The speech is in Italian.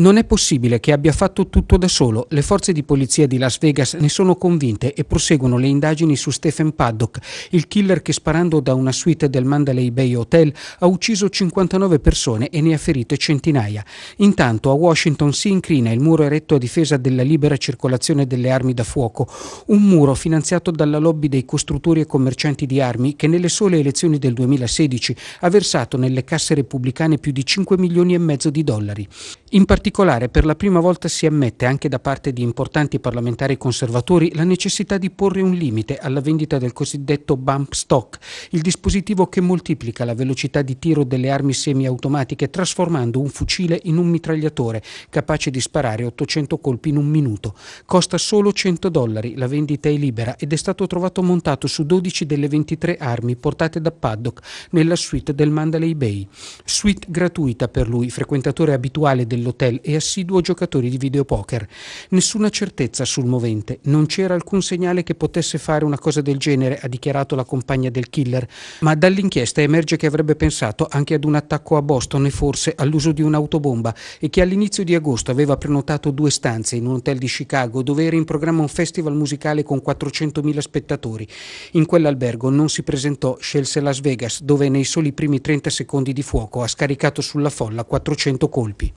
Non è possibile che abbia fatto tutto da solo. Le forze di polizia di Las Vegas ne sono convinte e proseguono le indagini su Stephen Paddock, il killer che sparando da una suite del Mandalay Bay Hotel ha ucciso 59 persone e ne ha ferite centinaia. Intanto a Washington si incrina il muro eretto a difesa della libera circolazione delle armi da fuoco, un muro finanziato dalla lobby dei costruttori e commercianti di armi che nelle sole elezioni del 2016 ha versato nelle casse repubblicane più di 5 milioni e mezzo di dollari. In particolare particolare, per la prima volta si ammette anche da parte di importanti parlamentari conservatori la necessità di porre un limite alla vendita del cosiddetto bump stock, il dispositivo che moltiplica la velocità di tiro delle armi semiautomatiche trasformando un fucile in un mitragliatore capace di sparare 800 colpi in un minuto. Costa solo 100 dollari, la vendita è libera ed è stato trovato montato su 12 delle 23 armi portate da Paddock nella suite del Mandalay Bay. Suite gratuita per lui, frequentatore abituale dell'hotel hotel e assiduo giocatore di videopoker. Nessuna certezza sul movente, non c'era alcun segnale che potesse fare una cosa del genere, ha dichiarato la compagna del killer, ma dall'inchiesta emerge che avrebbe pensato anche ad un attacco a Boston e forse all'uso di un'autobomba e che all'inizio di agosto aveva prenotato due stanze in un hotel di Chicago dove era in programma un festival musicale con 400.000 spettatori. In quell'albergo non si presentò, scelse Las Vegas dove nei soli primi 30 secondi di fuoco ha scaricato sulla folla 400 colpi.